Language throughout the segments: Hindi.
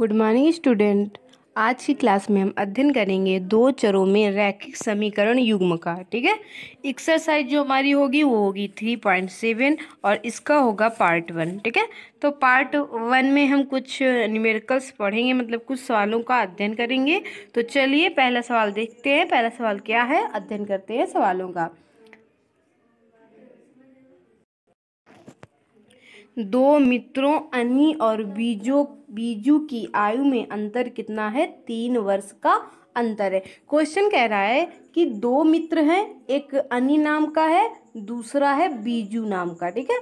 गुड मॉर्निंग स्टूडेंट आज की क्लास में हम अध्ययन करेंगे दो चरों में रैखिक समीकरण युग्म का ठीक है एक्सरसाइज जो हमारी होगी वो होगी थ्री पॉइंट सेवन और इसका होगा पार्ट वन ठीक है तो पार्ट वन में हम कुछ न्यूमेरिकल्स पढ़ेंगे मतलब कुछ सवालों का अध्ययन करेंगे तो चलिए पहला सवाल देखते हैं पहला सवाल क्या है अध्ययन करते हैं सवालों का दो मित्रों अनी और बीजो बीजू की आयु में अंतर कितना है तीन वर्ष का अंतर है क्वेश्चन कह रहा है कि दो मित्र हैं एक अनी नाम का है दूसरा है बीजू नाम का ठीक है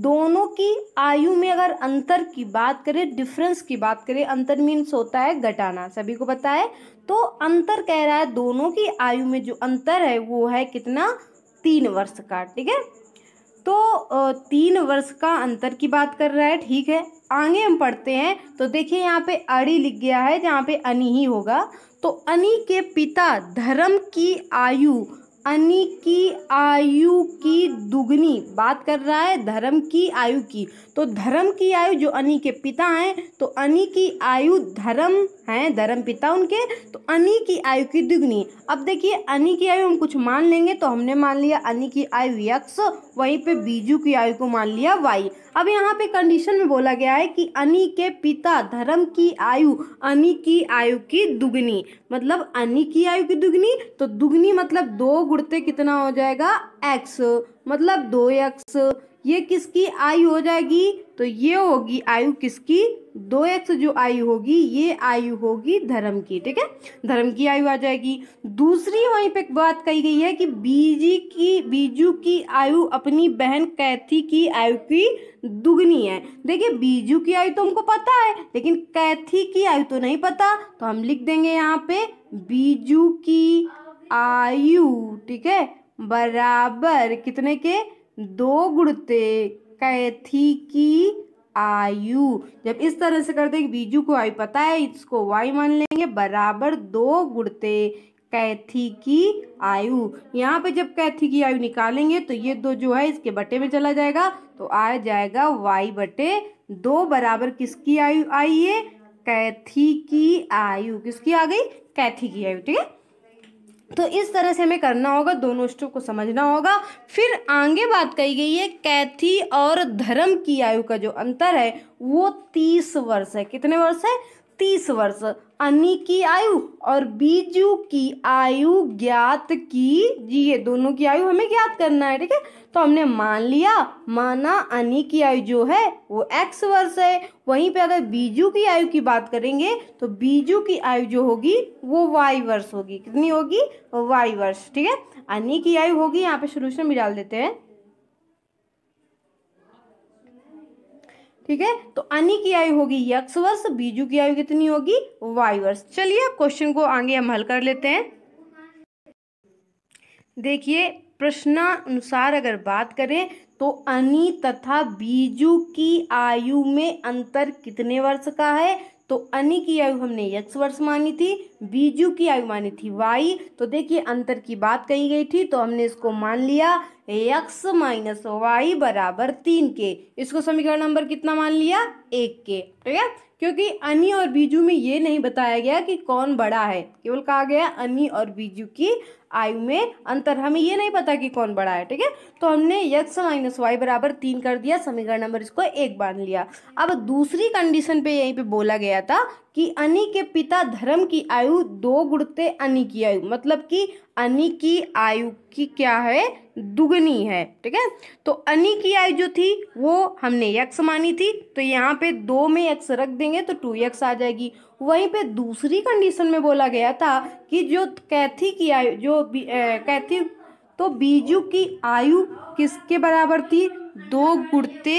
दोनों की आयु में अगर अंतर की बात करें डिफरेंस की बात करें अंतर मीन्स होता है घटाना सभी को पता है तो अंतर कह रहा है दोनों की आयु में जो अंतर है वो है कितना तीन वर्ष का ठीक है तो तीन वर्ष का अंतर की बात कर रहा है ठीक है आगे हम पढ़ते हैं तो देखिए यहाँ पे अड़ी लिख गया है जहाँ पे अनी ही होगा तो अनी के पिता धर्म की आयु अनी की आयु की दुगनी बात कर रहा है धर्म की आयु की तो धर्म की आयु जो अनी के पिता हैं तो अनी की आयु धर्म हैं धर्म पिता उनके तो अनी की आयु की दुगनी अब देखिए अनी की आयु हम कुछ मान लेंगे तो हमने मान लिया अनी की आयु यक्ष वहीं पे बीजू की आयु को मान लिया वाई अब यहाँ पे कंडीशन में बोला गया है कि अनी के पिता धर्म की आयु अनी की आयु की दुगनी मतलब अनी की आयु की दुगनी तो दुगनी मतलब दो गुड़ते कितना हो जाएगा एक्स मतलब दो एक्स ये किसकी आयु हो जाएगी तो ये होगी आयु किसकी दो एक्स जो आयु होगी ये आयु होगी धर्म की ठीक है धर्म की आयु आ जाएगी दूसरी वहीं पे बात कही गई है कि बीजी की बीजू की आयु अपनी बहन कैथी की आयु की दुगनी है देखिए बीजू की आयु तो हमको पता है लेकिन कैथी की आयु तो नहीं पता तो हम लिख देंगे यहाँ पे बीजू की आयु ठीक है बराबर कितने के दो गुड़ते कैथी की आयु जब इस तरह से कर देंगे बीजू को आयु पता है इसको वाई मान लेंगे बराबर दो गुड़ते कैथी की आयु यहाँ पे जब कैथी की आयु निकालेंगे तो ये दो जो है इसके बटे में चला जाएगा तो आ जाएगा वाई बटे दो बराबर किसकी आयु आई है कैथी की आयु किसकी आ गई कैथी की आयु ठीक है तो इस तरह से हमें करना होगा दोनों स्टेप को समझना होगा फिर आगे बात कही गई है कैथी और धर्म की आयु का जो अंतर है वो तीस वर्ष है कितने वर्ष है तीस वर्ष अनी की आयु और बीजू की आयु ज्ञात की ये दोनों की आयु हमें ज्ञात करना है ठीक है तो हमने मान लिया माना अनी की आयु जो है वो एक्स वर्ष है वहीं पे अगर बीजू की आयु की बात करेंगे तो बीजू की आयु जो होगी वो वाई वर्ष होगी कितनी होगी वाई वर्ष ठीक है अनी की आयु होगी यहाँ पे सोल्यूशन भी डाल देते हैं ठीक है तो अनि की आयु होगी यक्ष वर्ष बीजू की आयु कितनी होगी वर्ष चलिए क्वेश्चन को आगे हम हल कर लेते हैं देखिए प्रश्नानुसार अगर बात करें तो अनि तथा बीजू की आयु में अंतर कितने वर्ष का है तो अनि की आयु हमने यक्ष वर्ष मानी थी बीजू की आयु मानी थी वाई तो देखिए अंतर की बात कही गई थी तो हमने इसको मान लिया एक्स माइनस वाई बराबर तीन के इसको समीकरण नंबर कितना मान लिया एक के ठीक है क्योंकि अनी और बीजू में ये नहीं बताया गया कि कौन बड़ा है केवल कहा गया अनी और बीजू की आयु में अंतर हमें ये नहीं पता कि कौन बड़ा है ठीक है तो हमने यक्स माइनस वाई बराबर तीन कर दिया समीकरण नंबर इसको एक बांध लिया अब दूसरी कंडीशन पे यहीं पे बोला गया था कि अनि के पिता धर्म की आयु दो गुड़ते अनि की आयु मतलब कि अनि की आयु की क्या है दुगनी है ठीक है तो अनि की आयु जो थी वो हमने यक्स मानी थी तो यहाँ पे दो में यक्स रख देंगे तो टू यक्स आ जाएगी वहीं पे दूसरी कंडीशन में बोला गया था कि जो कैथी की आयु जो कैथी तो बीजू की आयु किसके बराबर थी दो गुड़ते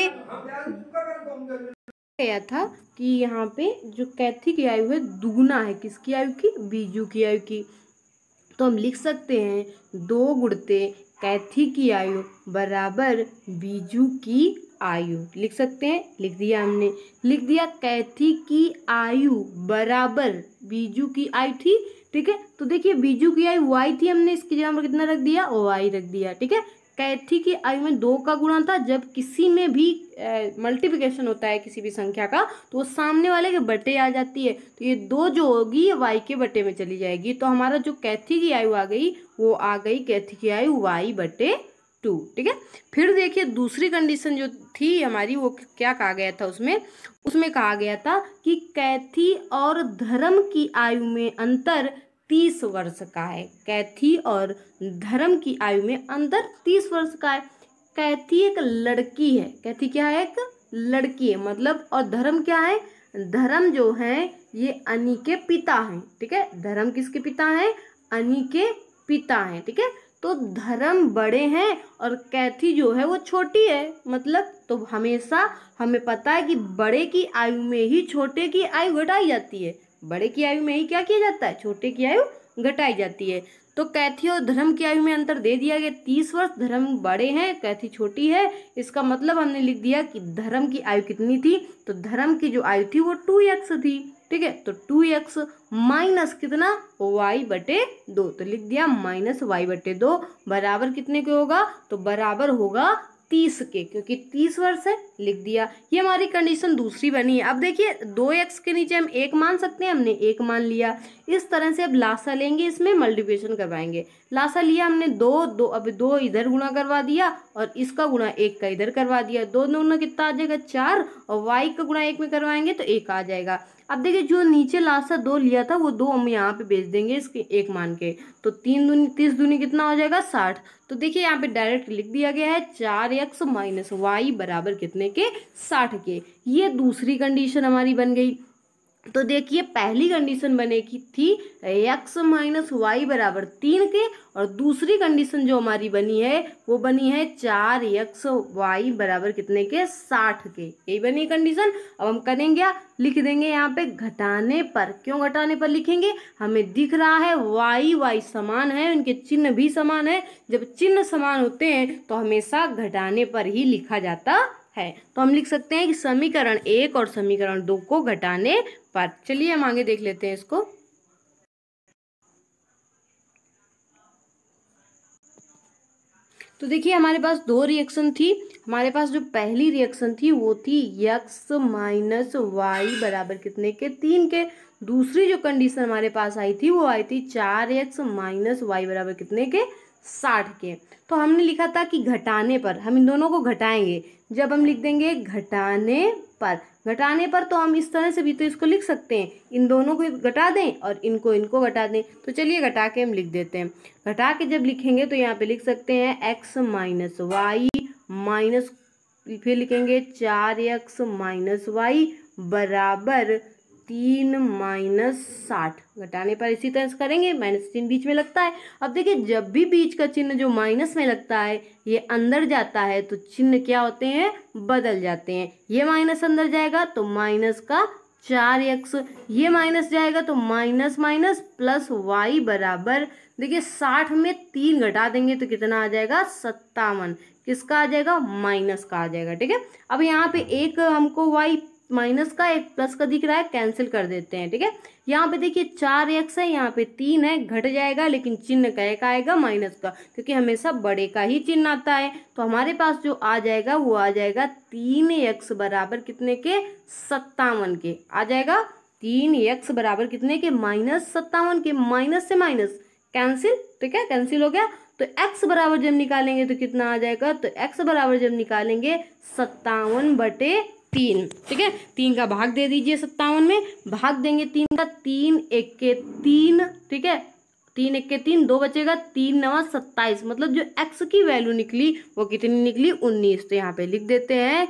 गया था कि यहाँ पे जो कैथी की आयु है दुगुना है किसकी आयु की बीजू की आयु की तो हम लिख सकते हैं दो गुड़ते कैथी की आयु बराबर बीजू की आयु लिख सकते हैं लिख दिया हमने लिख दिया कैथी की आयु बराबर बीजू की आयु थी ठीक है तो देखिए बीजू की आयु वाई थी हमने इसकी जगह पर कितना रख दिया वाई रख दिया ठीक है कैथी की आयु में दो का गुणा था जब किसी में भी मल्टीप्लिकेशन होता है किसी भी संख्या का तो वो सामने वाले के बटे आ जाती है तो ये दो जो होगी ये वाई के बटे में चली जाएगी तो हमारा जो कैथी की आयु आ गई वो आ गई कैथी की आयु वाई बटे टू ठीक है फिर देखिए दूसरी कंडीशन जो थी हमारी वो क्या कहा गया था उसमें उसमें कहा गया था कि कैथी और धर्म की आयु में अंतर तीस वर्ष का है कैथी और धर्म की आयु में अंदर तीस वर्ष का है कैथी एक लड़की है कैथी क्या है एक लड़की है मतलब और धर्म क्या है धर्म जो है ये अनी के पिता हैं ठीक है धर्म किसके पिता हैं अनी के पिता हैं ठीक है तो धर्म बड़े हैं और कैथी जो है वो छोटी है मतलब तो हमेशा हमें पता है कि बड़े की आयु में ही छोटे की आयु घटाई जाती है बड़े की आयु में ही क्या किया जाता है छोटे की आयु घटाई जाती है तो कैथी और धर्म की आयु में अंतर दे दिया गया तीस वर्ष धर्म बड़े हैं कैथी छोटी है इसका मतलब हमने लिख दिया कि धर्म की आयु कितनी थी तो धर्म की जो आयु थी वो टू एक्स थी ठीक है तो टू एक्स माइनस कितना वाई बटे दो तो लिख दिया माइनस वाई बटे दो बराबर कितने के होगा तो बराबर होगा तीस के क्योंकि तीस वर्ष है लिख दिया ये हमारी कंडीशन दूसरी बनी है अब देखिए दो एक्स के नीचे हम एक मान सकते हैं हमने एक मान लिया इस तरह से अब लासा लेंगे इसमें मल्टीप्लिकेशन करवाएंगे लासा लिया हमने दो दो अब दो इधर गुणा करवा दिया और इसका गुणा एक का इधर करवा दिया दो दोनों कितना आ जाएगा चार और वाई का गुणा एक में करवाएंगे तो एक आ जाएगा अब देखिए जो नीचे लास्ट सा दो लिया था वो दो हम यहाँ पे बेच देंगे इसके एक मान के तो तीन दूनी तीस दूनी कितना हो जाएगा साठ तो देखिए यहाँ पे डायरेक्ट लिख दिया गया है चार एक्स माइनस वाई बराबर कितने के साठ के ये दूसरी कंडीशन हमारी बन गई तो देखिए पहली कंडीशन बनेगी थी एक्स माइनस वाई बराबर तीन के और दूसरी कंडीशन जो हमारी बनी है वो बनी है चार एक्स वाई बराबर कितने के साठ के यही बनी कंडीशन अब हम करेंगे लिख देंगे यहाँ पे घटाने पर क्यों घटाने पर लिखेंगे हमें दिख रहा है वाई वाई समान है उनके चिन्ह भी समान है जब चिन्ह समान होते हैं तो हमेशा घटाने पर ही लिखा जाता है तो हम लिख सकते हैं कि समीकरण एक और समीकरण दो को घटाने पर चलिए हम आगे देख लेते हैं इसको तो देखिए हमारे पास दो रिएक्शन थी हमारे पास जो पहली रिएक्शन थी वो थी यक्स माइनस वाई बराबर कितने के तीन के दूसरी जो कंडीशन हमारे पास आई थी वो आई थी चार एक्स माइनस वाई बराबर कितने के साठ के तो हमने लिखा था कि घटाने पर हम इन दोनों को घटाएंगे जब हम लिख देंगे घटाने पर घटाने पर तो हम इस तरह से भी तो इसको लिख सकते हैं इन दोनों को घटा दें और इनको इनको घटा दें तो चलिए घटा के हम लिख देते हैं घटा के जब लिखेंगे तो यहाँ पे लिख सकते हैं एक्स माइनस वाई माइनस फिर लिखेंगे चार एक्स माइनस वाई बराबर तीन माइनस साठ घटाने पर इसी तरह से करेंगे माइनस तीन बीच में लगता है अब देखिए जब भी बीच का चिन्ह जो माइनस में लगता है ये अंदर जाता है तो चिन्ह क्या होते हैं बदल जाते हैं ये माइनस अंदर जाएगा तो माइनस का चार एक्स ये माइनस जाएगा तो माइनस माइनस प्लस वाई बराबर देखिए साठ में तीन घटा देंगे तो कितना आ जाएगा सत्तावन किसका आ जाएगा माइनस का आ जाएगा ठीक है अब यहाँ पे एक हमको वाई माइनस का एक प्लस का दिख रहा है कैंसिल कर देते हैं ठीक है यहाँ पे देखिए चार एक्स है यहाँ पे तीन है घट जाएगा लेकिन चिन्ह का एक आएगा माइनस का क्योंकि हमेशा बड़े का ही चिन्ह आता है तो हमारे पास जो आ जाएगा वो आ जाएगा तीन एक्स बराबर कितने के सत्तावन के आ जाएगा तीन एक्स बराबर कितने के माइनस सत्तावन के माइनस से माइनस कैंसिल ठीक है कैंसिल हो गया तो x बराबर जब निकालेंगे तो कितना आ जाएगा तो x बराबर जब निकालेंगे सत्तावन बटे तीन ठीक है तीन का भाग दे दीजिए सत्तावन में भाग देंगे तीन का तीन एक के तीन ठीक है तीन एक के तीन दो बचेगा तीन नवा सत्ताईस मतलब जो एक्स की वैल्यू निकली वो कितनी निकली उन्नीस तो यहाँ पे लिख देते हैं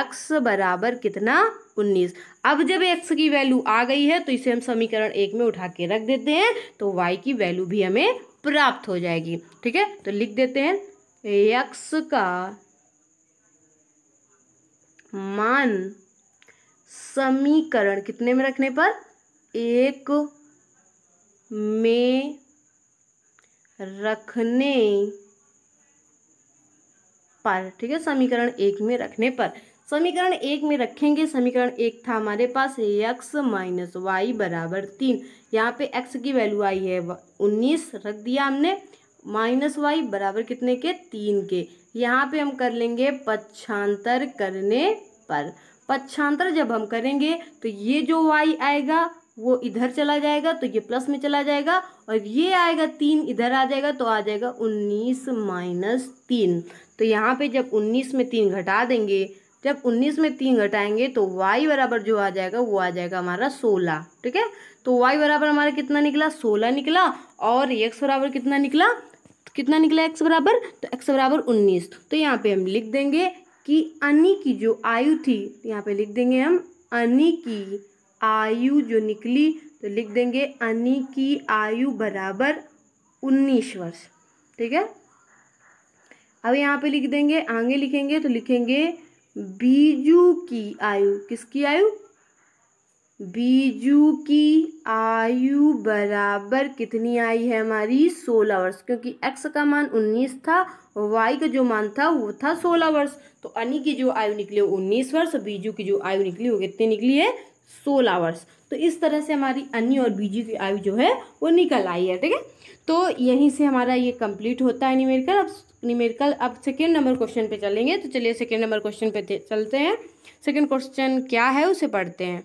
एक्स बराबर कितना उन्नीस अब जब एक्स की वैल्यू आ गई है तो इसे हम समीकरण एक में उठा के रख देते हैं तो वाई की वैल्यू भी हमें प्राप्त हो जाएगी ठीक है तो लिख देते हैं एक्स का मान समीकरण कितने में रखने पर एक में रखने पर ठीक है समीकरण एक में रखने पर समीकरण एक में रखेंगे समीकरण एक था हमारे पास एक्स माइनस वाई बराबर तीन यहाँ पे एक्स की वैल्यू आई है उन्नीस रख दिया हमने माइनस वाई बराबर कितने के तीन के यहाँ पे हम कर लेंगे पक्षांतर करने पर पक्षांतर जब हम करेंगे तो ये जो वाई आएगा वो इधर चला जाएगा तो ये प्लस में चला जाएगा और ये आएगा तीन इधर आ जाएगा तो आ जाएगा उन्नीस माइनस तीन तो यहाँ पे जब उन्नीस में तीन घटा देंगे जब उन्नीस में तीन घटाएंगे तो y बराबर जो आ जाएगा वो आ जाएगा हमारा सोलह ठीक है तो y बराबर हमारा कितना निकला सोलह निकला और x बराबर कितना निकला तो कितना निकला एक्स बराबर तो एक्स बराबर उन्नीस तो यहाँ पे हम लिख देंगे कि अनी की जो आयु थी तो यहाँ पे लिख देंगे हम अनी की आयु जो निकली तो लिख देंगे अनी की आयु बराबर उन्नीस वर्ष ठीक है अब यहाँ पे लिख देंगे आगे लिखेंगे तो लिखेंगे बीजू की आयु किसकी आयु बीजू की आयु बराबर कितनी आई है हमारी सोलह वर्ष क्योंकि एक्स का मान उन्नीस था वाई का जो मान था वो था सोलह वर्ष तो अनी की जो आयु निकली वो उन्नीस वर्ष और बीजू की जो आयु निकली वो कितनी निकली है सोलह वर्ष तो इस तरह से हमारी अन्य और बीजू की आयु जो है वो निकल आई है ठीक है तो यहीं से हमारा ये कंप्लीट होता है निमेरिकल अब निमेरिकल अब सेकेंड नंबर क्वेश्चन पे चलेंगे तो चलिए सेकेंड नंबर क्वेश्चन पे चलते हैं सेकेंड क्वेश्चन क्या है उसे पढ़ते हैं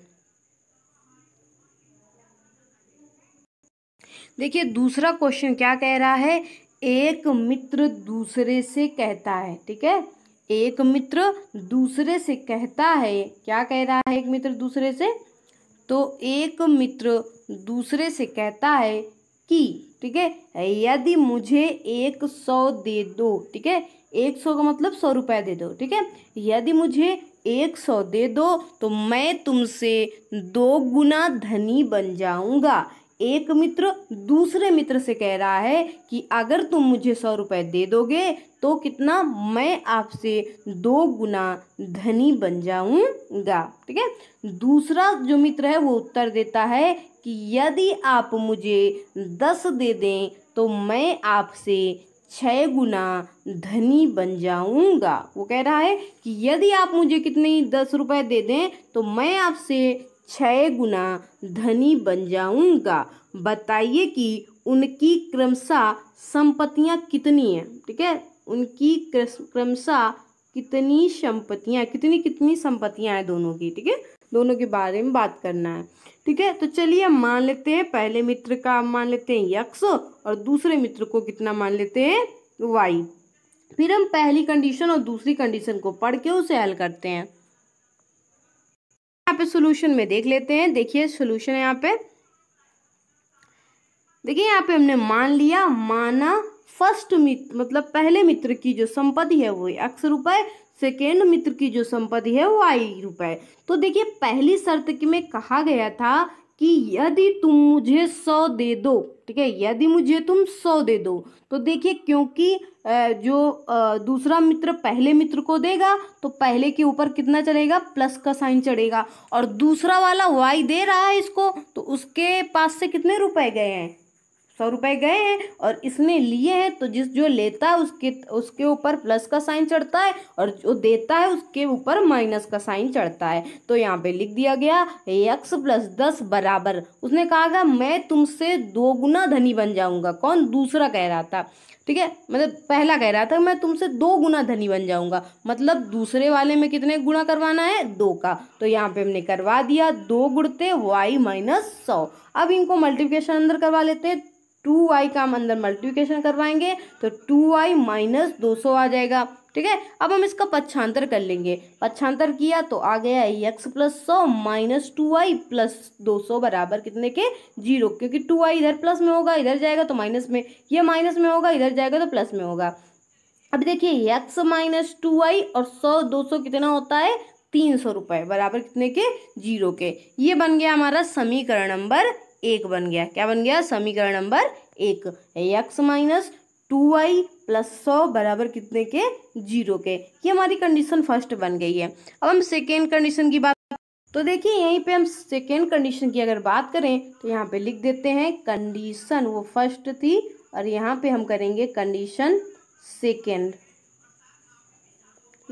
देखिए दूसरा क्वेश्चन क्या कह रहा है एक मित्र दूसरे से कहता है ठीक है एक मित्र दूसरे से कहता है क्या कह रहा है एक मित्र दूसरे से तो एक मित्र दूसरे से कहता है कि ठीक है यदि मुझे एक सौ दे दो ठीक है एक सौ का मतलब सौ रुपये दे दो ठीक है यदि मुझे एक सौ दे दो तो मैं तुमसे दो गुना धनी बन जाऊंगा एक मित्र दूसरे मित्र से कह रहा है कि अगर तुम मुझे सौ रुपये दे दोगे तो कितना मैं आपसे दो गुना धनी बन जाऊंगा ठीक है दूसरा जो मित्र है वो उत्तर देता है कि यदि आप मुझे दस दे दें तो मैं आपसे छः गुना धनी बन जाऊंगा वो कह रहा है कि यदि आप मुझे कितने दस रुपए दे दें तो मैं आपसे छः गुना धनी बन जाऊंगा बताइए कि उनकी क्रमशः संपत्तियां कितनी हैं ठीक है उनकी क्रमशः कितनी संपत्तियाँ कितनी कितनी संपत्तियाँ हैं दोनों की ठीक है दोनों के बारे में बात करना है ठीक है तो चलिए हम मान लेते हैं पहले मित्र का मान लेते हैं यक्ष और दूसरे मित्र को कितना मान लेते हैं वाई फिर हम पहली कंडीशन और दूसरी कंडीशन को पढ़ के उसे हल करते हैं यहाँ पे सोल्यूशन में देख लेते हैं देखिए सोल्यूशन है यहाँ पे देखिए यहाँ पे हमने मान लिया माना फर्स्ट मित्र मतलब पहले मित्र की जो संपत्ति है वो एक्स रुपए सेकेंड मित्र की जो संपत्ति है वो आई रुपए तो देखिए पहली शर्त की में कहा गया था कि यदि तुम मुझे सौ दे दो ठीक है यदि मुझे तुम सौ दे दो तो देखिए क्योंकि जो दूसरा मित्र पहले मित्र को देगा तो पहले के ऊपर कितना चढ़ेगा प्लस का साइन चढ़ेगा और दूसरा वाला वाई दे रहा है इसको तो उसके पास से कितने रुपए गए हैं सौ रुपए गए हैं और इसने लिए हैं तो जिस जो लेता है उसके उसके ऊपर प्लस का साइन चढ़ता है और जो देता है उसके ऊपर माइनस का साइन चढ़ता है तो यहाँ पे लिख दिया गया एक्स प्लस दस बराबर उसने कहा मैं तुमसे दो गुना धनी बन जाऊंगा कौन दूसरा कह रहा था ठीक है मतलब पहला कह रहा था मैं तुमसे दो गुना धनी बन जाऊंगा मतलब दूसरे वाले में कितने गुना करवाना है दो का तो यहाँ पे हमने करवा दिया दो गुड़ते वाई माइनस सौ अब इनको मल्टीप्लिकेशन अंदर करवा लेते हैं टू वाई का हम अंदर मल्टीप्लिकेशन करवाएंगे तो टू वाई माइनस दो सौ आ जाएगा ठीक है अब हम इसका पक्षांतर कर लेंगे पक्षांतर किया तो आ गया है एक्स प्लस सौ माइनस टू आई प्लस दो सौ बराबर कितने के जीरो क्योंकि टू आई इधर प्लस में होगा इधर जाएगा तो माइनस में ये माइनस में होगा इधर जाएगा तो प्लस में होगा अब देखिए एक्स माइनस टू आई और सौ दो सौ कितना होता है तीन सौ रुपये बराबर कितने के जीरो के ये बन गया हमारा समीकरण नंबर एक बन गया क्या बन गया समीकरण नंबर एक एक्स माइनस टू आई प्लस सौ बराबर कितने के जीरो के ये हमारी कंडीशन फर्स्ट बन गई है अब हम सेकेंड कंडीशन की बात तो देखिए यहीं पे हम सेकेंड कंडीशन की अगर बात करें तो यहाँ पे लिख देते हैं कंडीशन वो फर्स्ट थी और यहाँ पे हम करेंगे कंडीशन सेकेंड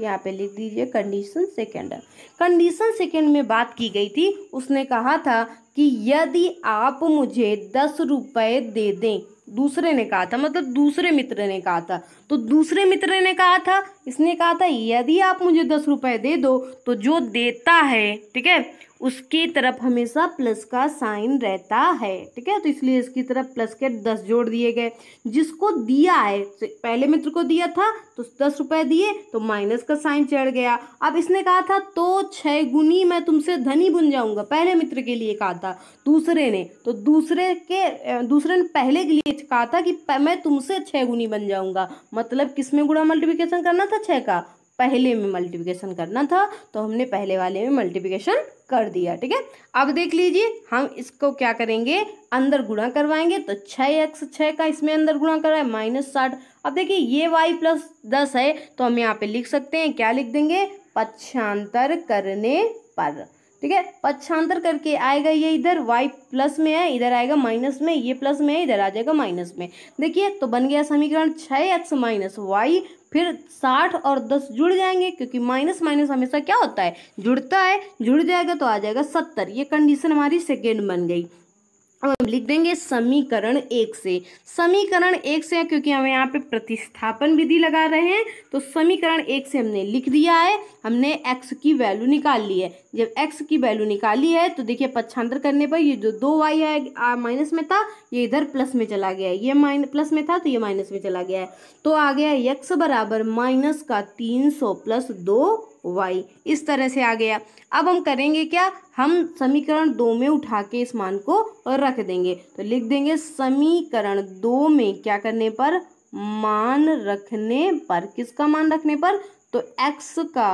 यहाँ पे लिख दीजिए कंडीशन सेकेंड कंडीशन सेकेंड में बात की गई थी उसने कहा था कि यदि आप मुझे दस रुपये दे दें दूसरे ने कहा था मतलब दूसरे मित्र ने कहा था तो दूसरे मित्र ने कहा था इसने कहा था यदि आप मुझे दस रुपए दे दो तो जो देता है ठीक है उसकी तरफ हमेशा प्लस का साइन रहता है ठीक है तो इसलिए इसकी तरफ प्लस के दस जोड़ दिए गए जिसको दिया है पहले मित्र को दिया था तो दस रुपए दिए तो माइनस का साइन चढ़ गया अब इसने कहा था तो छह गुनी मैं तुमसे धनी बन जाऊंगा पहले मित्र के लिए कहा था दूसरे ने तो दूसरे के दूसरे ने पहले के लिए कहा था कि मैं तुमसे छह गुनी बन जाऊंगा मतलब किस में गुणा मल्टीप्लिकेशन करना था छह का पहले में मल्टीप्लिकेशन करना था तो हमने पहले वाले में मल्टीप्लिकेशन कर दिया ठीक है अब देख लीजिए हम इसको क्या करेंगे अंदर गुणा करवाएंगे तो छः एक्स छः का इसमें अंदर गुणा कर रहा है माइनस साठ अब देखिए ये वाई प्लस दस है तो हम यहाँ पे लिख सकते हैं क्या लिख देंगे पक्षांतर करने पर ठीक है पक्षांतर करके आएगा ये इधर y प्लस में है इधर आएगा माइनस में ये प्लस में है इधर आ जाएगा माइनस में देखिए तो बन गया समीकरण छः एक्स माइनस वाई फिर साठ और दस जुड़ जाएंगे क्योंकि माइनस माइनस हमेशा क्या होता है जुड़ता है जुड़ जाएगा तो आ जाएगा सत्तर ये कंडीशन हमारी सेकेंड बन गई हम लिख देंगे समीकरण एक से समीकरण एक से क्योंकि हम यहाँ पे प्रतिस्थापन विधि लगा रहे हैं तो समीकरण एक से हमने लिख दिया है हमने x की वैल्यू निकाल ली है जब x की वैल्यू निकाली है तो देखिए पक्षांतर करने पर ये जो दो वाई है माइनस में था ये इधर प्लस में चला गया है ये माइन प्लस में था तो ये माइनस में चला गया है तो आ गया यक्स बराबर माइनस का तीन सौ प्लस दो वाई इस तरह से आ गया अब हम करेंगे क्या हम समीकरण दो में उठा के इस मान को रख देंगे तो लिख देंगे समीकरण दो में क्या करने पर मान रखने पर किसका मान रखने पर तो x का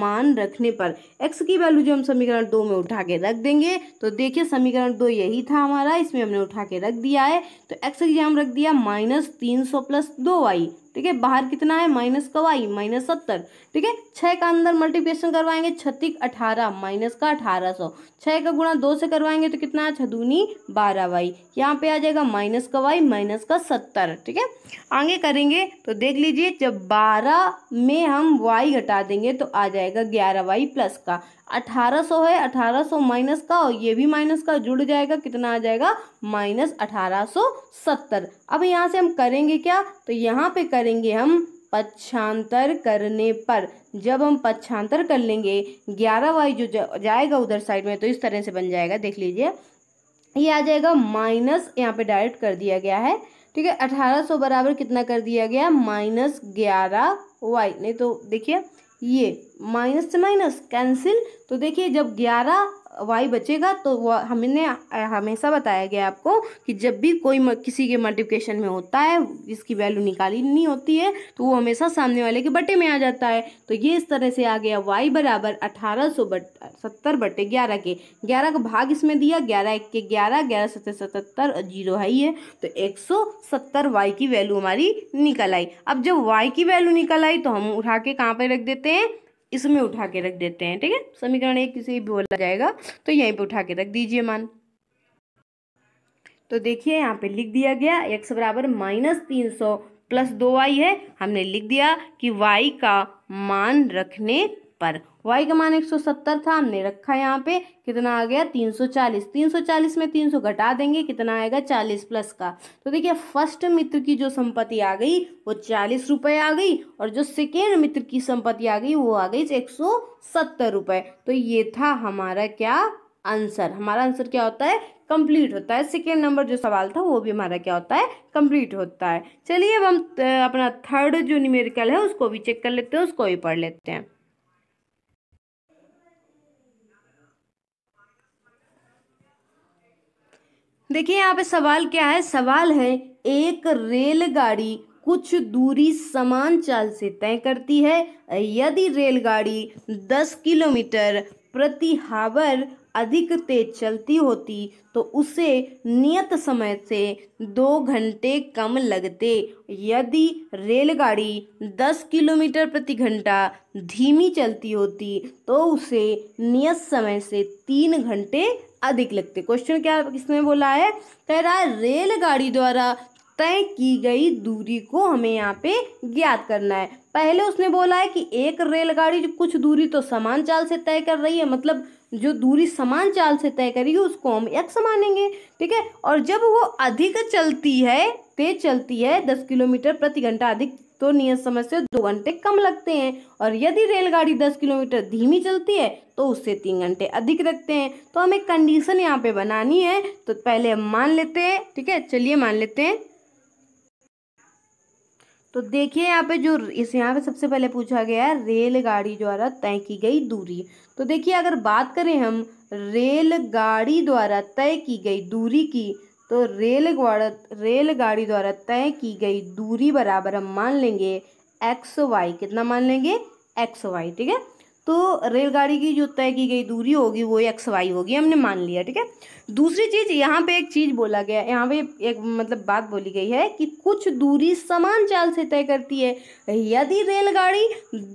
मान रखने पर x की वैल्यू जो हम समीकरण दो में उठा के रख देंगे तो देखिए समीकरण दो यही था हमारा इसमें हमने उठा के रख दिया है तो x की जगह हम रख दिया माइनस तीन सौ प्लस दो वाई ठीक है बाहर कितना है माइनस का वाई माइनस सत्तर ठीक है छः का अंदर मल्टीप्लिकेशन करवाएंगे छत्तीस अठारह माइनस का अठारह सौ छः का गुणा दो से करवाएंगे तो कितना है छदूनी बारह वाई यहाँ पे आ जाएगा माइनस का वाई माइनस का सत्तर ठीक है आगे करेंगे तो देख लीजिए जब बारह में हम वाई घटा देंगे तो आ जाएगा ग्यारह वाई प्लस का 1800 है 1800 माइनस का और ये भी माइनस का जुड़ जाएगा कितना आ जाएगा माइनस अठारह अब यहाँ से हम करेंगे क्या तो यहाँ पे करेंगे हम पक्षांतर करने पर जब हम पक्षांतर कर लेंगे ग्यारह वाई जो जाएगा उधर साइड में तो इस तरह से बन जाएगा देख लीजिए ये आ जाएगा माइनस यहाँ पे डायरेक्ट कर दिया गया है ठीक है अठारह सौ बराबर कितना कर दिया गया माइनस ग्यारह वाई नहीं तो देखिए ये माइनस से माइनस कैंसिल तो देखिए जब ग्यारह वाई बचेगा तो वह हमने हमेशा बताया गया आपको कि जब भी कोई किसी के मल्टीप्लिकेशन में होता है इसकी वैल्यू निकाली नहीं होती है तो वो हमेशा सामने वाले के बटे में आ जाता है तो ये इस तरह से आ गया वाई बराबर अठारह सौ बट सत्तर बटे ग्यारह के ग्यारह का भाग इसमें दिया ग्यारह एक के ग्यारह ग्यारह सत्तर सतहत्तर जीरो है ये तो एक सौ सत्तर वाई की वैल्यू हमारी निकल आई अब जब वाई की वैल्यू निकल आई तो हम उठा के कहाँ पर रख देते हैं इसमें उठा के रख देते हैं ठीक है समीकरण एक किसी भी बोला जाएगा तो यहीं पे उठा के रख दीजिए मान तो देखिए यहाँ पे लिख दिया गया एक्स बराबर माइनस तीन सौ प्लस दो वाई है हमने लिख दिया कि वाई का मान रखने पर वाई का मान 170 था हमने रखा यहाँ पे कितना आ गया 340 340 में 300 घटा देंगे कितना आएगा 40 प्लस का तो देखिए फर्स्ट मित्र की जो संपत्ति आ गई वो चालीस रुपये आ गई और जो सेकेंड मित्र की संपत्ति आ गई वो आ गई एक सौ सत्तर रुपये तो ये था हमारा क्या आंसर हमारा आंसर क्या होता है कंप्लीट होता है सेकेंड नंबर जो सवाल था वो भी हमारा क्या होता है कंप्लीट होता है चलिए अब हम अपना थर्ड जो न्यूमेरिकल है उसको भी चेक कर लेते हैं उसको भी पढ़ लेते हैं देखिए यहाँ पे सवाल क्या है सवाल है एक रेलगाड़ी कुछ दूरी समान चाल से तय करती है यदि रेलगाड़ी 10 किलोमीटर प्रति हावर अधिक तेज चलती होती तो उसे नियत समय से दो घंटे कम लगते यदि रेलगाड़ी 10 किलोमीटर प्रति घंटा धीमी चलती होती तो उसे नियत समय से तीन घंटे अधिक लगते क्वेश्चन क्या किसने बोला है कह रहा है रेलगाड़ी द्वारा तय की गई दूरी को हमें यहाँ पे ज्ञात करना है पहले उसने बोला है कि एक रेलगाड़ी कुछ दूरी तो समान चाल से तय कर रही है मतलब जो दूरी समान चाल से तय करेगी उसको हम एक्स मानेंगे ठीक है और जब वो अधिक चलती है तेज चलती है दस किलोमीटर प्रति घंटा अधिक तो नियत समय से दो घंटे कम लगते हैं और यदि रेलगाड़ी दस किलोमीटर धीमी चलती है तो उससे तीन घंटे अधिक रखते हैं तो हमें कंडीशन यहाँ पे बनानी है तो पहले हम मान लेते हैं ठीक है चलिए मान लेते हैं तो देखिए यहाँ पे जो इस यहाँ पे सबसे पहले पूछा गया है रेलगाड़ी द्वारा तय की गई दूरी तो देखिए अगर बात करें हम रेलगाड़ी द्वारा तय की गई दूरी की तो रेल रेलगाड़ी द्वारा तय की गई दूरी बराबर हम मान लेंगे एक्स वाई कितना मान लेंगे एक्स वाई ठीक है तो रेलगाड़ी की जो तय की गई दूरी होगी वो एक्स वाई होगी हमने मान लिया ठीक है दूसरी चीज़ यहाँ पे एक चीज़ बोला गया यहाँ पे एक मतलब बात बोली गई है कि कुछ दूरी समान चाल से तय करती है यदि रेलगाड़ी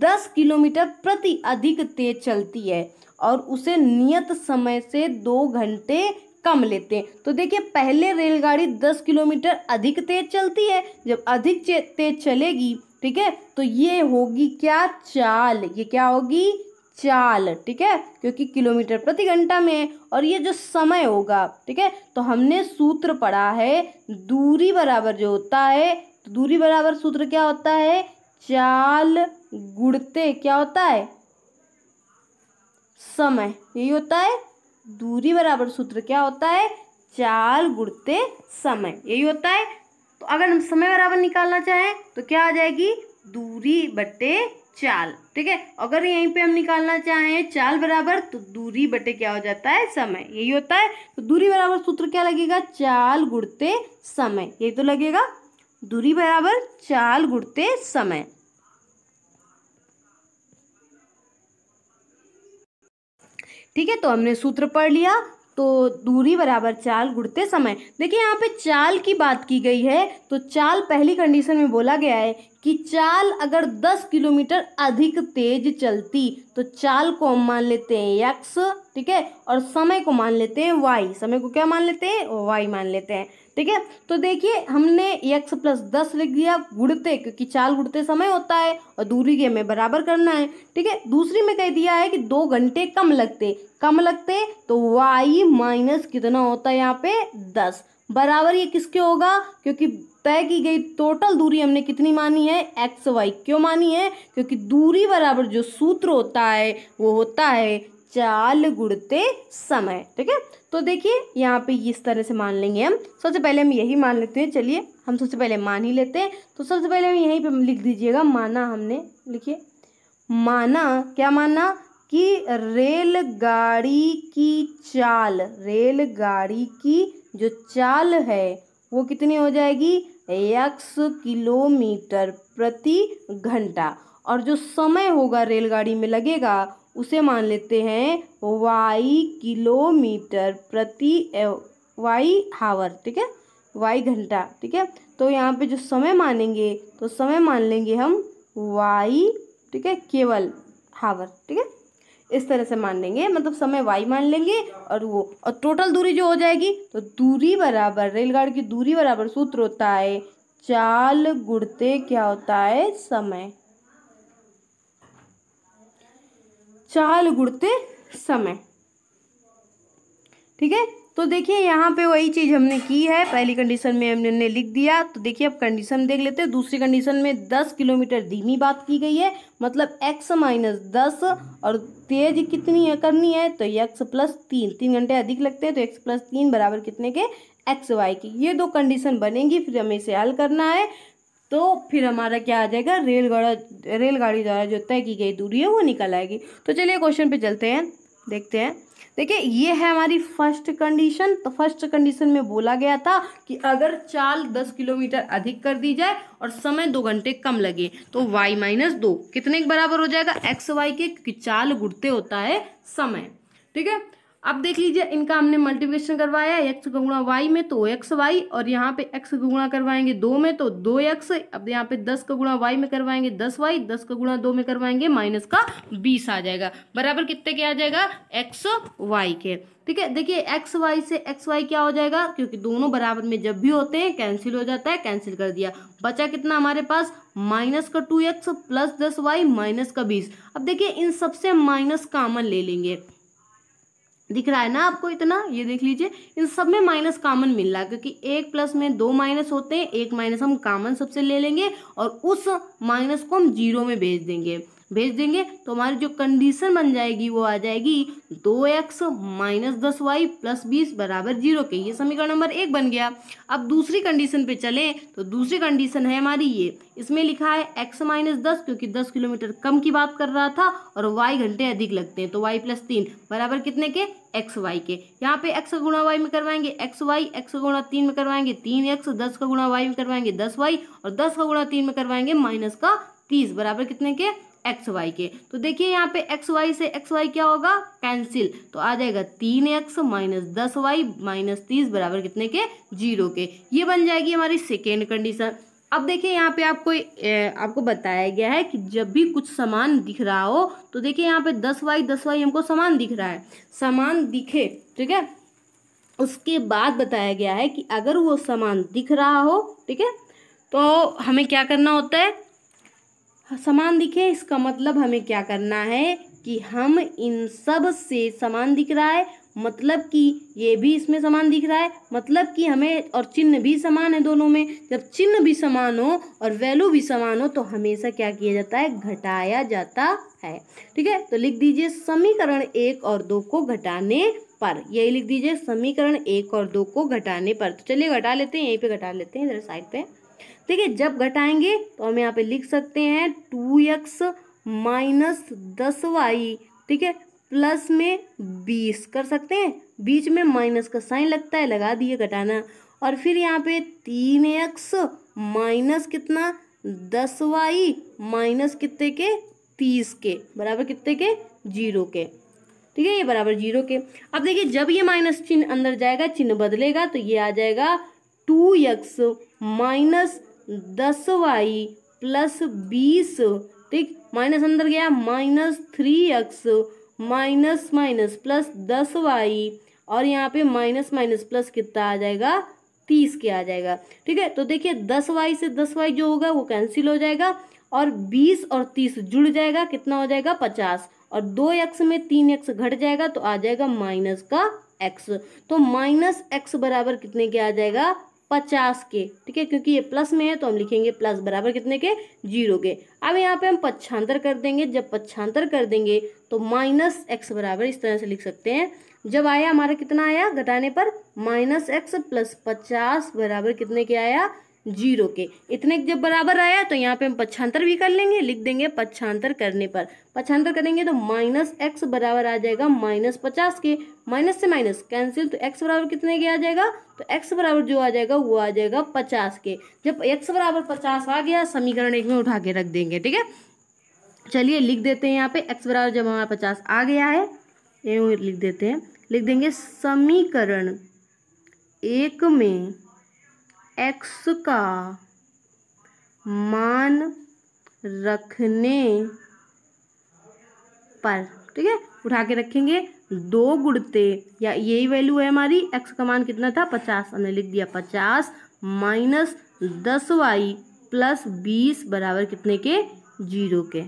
दस किलोमीटर प्रति अधिक तेज चलती है और उसे नियत समय से दो घंटे कम लेते हैं तो देखिए पहले रेलगाड़ी 10 किलोमीटर अधिक तेज चलती है जब अधिक तेज चलेगी ठीक है तो ये होगी क्या चाल ये क्या होगी चाल ठीक है क्योंकि किलोमीटर प्रति घंटा में और ये जो समय होगा ठीक है तो हमने सूत्र पढ़ा है दूरी बराबर जो होता है तो दूरी बराबर सूत्र क्या होता है चाल गुड़ते क्या होता है समय यही होता है दूरी बराबर सूत्र क्या होता है चाल गुड़ते समय यही होता है तो अगर हम समय बराबर निकालना चाहें तो क्या आ जाएगी दूरी बटे चाल ठीक है अगर यहीं पे हम निकालना चाहें चाल बराबर तो दूरी बटे क्या हो जाता है समय यही होता है तो दूरी बराबर सूत्र क्या लगेगा चाल गुड़ते समय यही तो लगेगा दूरी बराबर चाल गुड़ते समय ठीक है तो हमने सूत्र पढ़ लिया तो दूरी बराबर चाल गुड़ते समय देखिए यहाँ पे चाल की बात की गई है तो चाल पहली कंडीशन में बोला गया है कि चाल अगर 10 किलोमीटर अधिक तेज चलती तो चाल को हम मान लेते हैं यक्स ठीक है और समय को मान लेते हैं वाई समय को क्या मान लेते हैं वाई मान लेते हैं ठीक है तो देखिए हमने x प्लस दस लिख दिया गुड़ते क्योंकि चाल गुड़ते समय होता है और दूरी के हमें बराबर करना है ठीक है दूसरी में कह दिया है कि दो घंटे कम लगते कम लगते तो y माइनस कितना होता है यहाँ पे दस बराबर ये किसके होगा क्योंकि तय की गई टोटल दूरी हमने कितनी मानी है एक्स वाई क्यों मानी है क्योंकि दूरी बराबर जो सूत्र होता है वो होता है चाल गुड़ते समय ठीक है तो देखिए यहाँ पे इस तरह से मान लेंगे हम सबसे पहले हम यही मान लेते हैं चलिए हम सबसे पहले मान ही लेते हैं तो सबसे पहले हम यहीं पे लिख दीजिएगा माना हमने लिखिए माना क्या माना कि रेलगाड़ी की चाल रेलगाड़ी की जो चाल है वो कितनी हो जाएगी एक्स किलोमीटर प्रति घंटा और जो समय होगा रेलगाड़ी में लगेगा उसे मान लेते हैं वाई किलोमीटर प्रति वाई हावर ठीक है वाई घंटा ठीक है तो यहाँ पे जो समय मानेंगे तो समय मान लेंगे हम वाई ठीक है केवल हावर ठीक है इस तरह से मान लेंगे मतलब समय वाई मान लेंगे और वो और टोटल दूरी जो हो जाएगी तो दूरी बराबर रेलगाड़ी की दूरी बराबर सूत्र होता है चाल गुड़ते क्या होता है समय चाल गुड़ते समय ठीक है तो देखिए यहाँ पे वही चीज़ हमने की है पहली कंडीशन में हमने लिख दिया तो देखिए अब कंडीशन देख लेते हैं दूसरी कंडीशन में दस किलोमीटर धीमी बात की गई है मतलब एक्स माइनस दस और तेज कितनी है करनी है तो एक्स प्लस तीन तीन घंटे अधिक लगते हैं तो एक्स प्लस तीन बराबर कितने के एक्स वाई की ये दो कंडीशन बनेंगी फिर हमें इसे हल करना है तो फिर हमारा क्या आ जाएगा रेलगाड़ा रेलगाड़ी द्वारा जो तय की गई दूरी है वो निकल आएगी तो चलिए क्वेश्चन पे चलते हैं देखते हैं देखिए ये है हमारी फर्स्ट कंडीशन तो फर्स्ट कंडीशन में बोला गया था कि अगर चाल दस किलोमीटर अधिक कर दी जाए और समय दो घंटे कम लगे तो वाई माइनस दो कितने के बराबर हो जाएगा एक्स वाई के क्योंकि चाल गुड़ते होता है समय ठीक है अब देख लीजिए इनका हमने मल्टीप्लिकेशन करवाया है एक्स गुणा वाई में तो एक्स वाई और यहाँ पे एक्स गुणा करवाएंगे दो में तो दो एक्स अब यहाँ पे दस का गुणा वाई में करवाएंगे दस वाई दस का गुणा दो में करवाएंगे माइनस का बीस आ जाएगा बराबर कितने के आ जाएगा एक्स वाई के ठीक है देखिए एक्स वाई से एक्स वाई क्या हो जाएगा क्योंकि दोनों बराबर में जब भी होते हैं कैंसिल हो जाता है कैंसिल कर दिया बचा कितना हमारे पास माइनस का टू एक्स प्लस दस वाई माइनस का बीस अब देखिए इन सबसे माइनस कामन ले लेंगे दिख रहा है ना आपको इतना ये देख लीजिए इन सब में माइनस कॉमन मिल रहा है क्योंकि एक प्लस में दो माइनस होते हैं एक माइनस हम कॉमन सबसे ले लेंगे और उस माइनस को हम जीरो में भेज देंगे भेज देंगे तो हमारी जो कंडीशन बन जाएगी वो आ जाएगी दो एक्स माइनस दस वाई प्लस बीस बराबर जीरो के ये समीकरण नंबर एक बन गया अब दूसरी कंडीशन पे चलें तो दूसरी कंडीशन है हमारी ये इसमें लिखा है एक्स माइनस दस क्योंकि दस किलोमीटर कम की बात कर रहा था और वाई घंटे अधिक लगते हैं तो वाई प्लस तीन बराबर कितने के एक्स वाई के यहाँ पे एक्स का गुणा वाई में करवाएंगे एक्स वाई एक्स का गुणा तीन में करवाएंगे तीन एक्स दस का गुणा वाई में करवाएंगे दस वाई और दस का गुणा तीन में करवाएंगे माइनस का तीस बराबर कितने के एक्स वाई के तो देखिए यहाँ पे एक्स वाई से एक्स वाई क्या होगा कैंसिल तो आ जाएगा तीन एक्स माइनस दस वाई माइनस तीस बराबर कितने के जीरो के ये बन जाएगी हमारी सेकेंड कंडीशन अब देखिए यहाँ पे आपको ए, आपको बताया गया है कि जब भी कुछ समान दिख रहा हो तो देखिए यहाँ पे दस वाई दस वाई हमको समान दिख रहा है समान दिखे ठीक है उसके बाद बताया गया है कि अगर वो समान दिख रहा हो ठीक है तो हमें क्या करना होता है समान दिखे इसका मतलब हमें क्या करना है कि हम इन सब से समान दिख रहा है मतलब कि ये भी इसमें समान दिख रहा है मतलब कि हमें और चिन्ह भी समान है दोनों में जब चिन्ह भी समान हो और वैल्यू भी समान हो तो हमेशा क्या किया जाता है घटाया जाता है ठीक है तो लिख दीजिए समीकरण एक और दो को घटाने पर यही लिख दीजिए समीकरण एक और दो को घटाने पर तो चलिए घटा लेते हैं यहीं पे घटा लेते हैं इधर साइड पे ठीक है जब घटाएंगे तो हम यहाँ पे लिख सकते हैं टू एक्स माइनस दस वाई ठीक है प्लस में बीस कर सकते हैं बीच में माइनस का साइन लगता है लगा दिए घटाना और फिर यहाँ पे तीन एक्स माइनस कितना दस वाई माइनस कितने के तीस के बराबर कितने के जीरो के ठीक है ये बराबर जीरो के अब देखिए जब ये माइनस चिन्ह अंदर जाएगा चिन्ह बदलेगा तो ये आ जाएगा टू एक्स माइनस दस वाई प्लस बीस ठीक माइनस अंदर गया minus three x minus minus plus दस वाई और यहाँ पे माइनस माइनस प्लस कितना आ जाएगा तीस के आ जाएगा ठीक है तो देखिए दस वाई से दस वाई जो होगा वो कैंसिल हो जाएगा और बीस और तीस जुड़ जाएगा कितना हो जाएगा पचास और दो एक्स में तीन एक्स घट जाएगा तो आ जाएगा माइनस का एक्स तो माइनस एक्स बराबर कितने के आ जाएगा पचास के ठीक है क्योंकि ये प्लस में है तो हम लिखेंगे प्लस बराबर कितने के जीरो के अब यहाँ पे हम पच्छांतर कर देंगे जब पच्छांतर कर देंगे तो माइनस एक्स बराबर इस तरह से लिख सकते हैं जब आया हमारा कितना आया घटाने पर माइनस एक्स प्लस पचास बराबर कितने के आया जीरो के इतने जब बराबर आया तो यहाँ पे हम पच्छांतर भी कर लेंगे लिख देंगे पच्छांतर करने पर पच्छांतर करेंगे तो माइनस एक्स बराबर आ जाएगा माइनस पचास के माइनस से माइनस कैंसिल तो एक्स बराबर कितने के आ जाएगा तो एक्स बराबर जो आ जाएगा वो आ जाएगा पचास के जब एक्स बराबर पचास आ गया समीकरण एक में उठा के रख देंगे ठीक है चलिए लिख देते हैं यहाँ पे एक्स बराबर जब हमारा पचास आ गया है ये लिख देते हैं लिख देंगे समीकरण एक में एक्स का मान रखने पर ठीक है उठा के रखेंगे दो गुड़ते या यही वैल्यू है हमारी एक्स का मान कितना था पचास हमने लिख दिया पचास माइनस दस वाई प्लस बीस बराबर कितने के जीरो के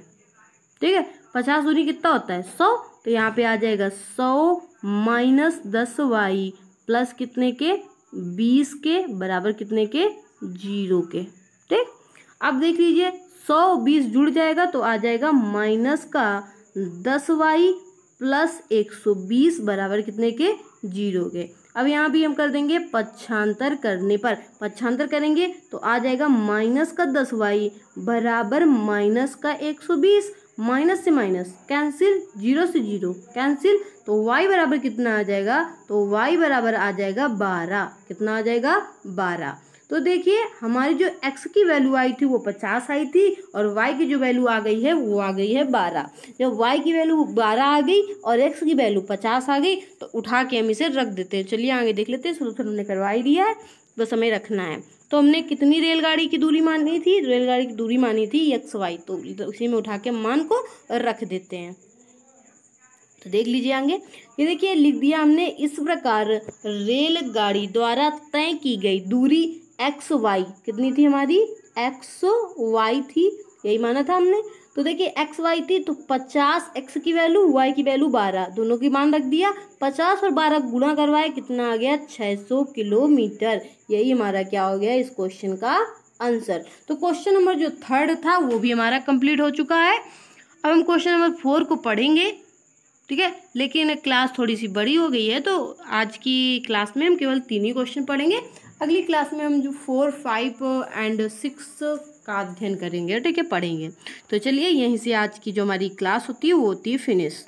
ठीक है पचास दूरी कितना होता है सौ तो यहाँ पे आ जाएगा सौ माइनस दस वाई प्लस कितने के बीस के बराबर कितने के जीरो के ठीक अब देख लीजिए सौ बीस जुड़ जाएगा तो आ जाएगा माइनस का दस वाई प्लस एक सौ बीस बराबर कितने के जीरो के अब यहाँ भी हम कर देंगे पक्षांतर करने पर पक्षांतर करेंगे तो आ जाएगा माइनस का दस वाई बराबर माइनस का एक सौ बीस माइनस से माइनस कैंसिल जीरो से जीरो कैंसिल तो वाई बराबर कितना आ जाएगा तो वाई बराबर आ जाएगा बारह कितना आ जाएगा बारह तो देखिए हमारी जो x की वैल्यू आई थी वो पचास आई थी और y की जो वैल्यू आ गई है वो आ गई है बारह जब y की वैल्यू बारह आ गई और x की वैल्यू पचास आ गई तो उठा के हम इसे रख देते हैं चलिए आगे देख लेते हैं सोल्यूशन हमने करवा ही दिया है समय रखना है तो हमने कितनी रेलगाड़ी की दूरी मानी थी रेलगाड़ी की दूरी मानी थी एक्स वाई तो उसी में उठा के मान को रख देते हैं तो देख लीजिए आगे ये देखिए लिख दिया हमने इस प्रकार रेलगाड़ी द्वारा तय की गई दूरी एक्स वाई कितनी थी हमारी एक्स वाई थी यही माना था हमने तो देखिए एक्स वाई थी तो पचास एक्स की वैल्यू वाई की वैल्यू बारह दोनों की मान रख दिया पचास और बारह गुणा करवाए कितना आ गया छः सौ किलोमीटर यही हमारा क्या हो गया इस क्वेश्चन का आंसर तो क्वेश्चन नंबर जो थर्ड था वो भी हमारा कंप्लीट हो चुका है अब हम क्वेश्चन नंबर फोर को पढ़ेंगे ठीक है लेकिन क्लास थोड़ी सी बड़ी हो गई है तो आज की क्लास में हम केवल तीन ही क्वेश्चन पढ़ेंगे अगली क्लास में हम जो फोर फाइव एंड सिक्स का अध्ययन करेंगे ठीक है पढ़ेंगे तो चलिए यहीं से आज की जो हमारी क्लास होती है वो होती है फिनिश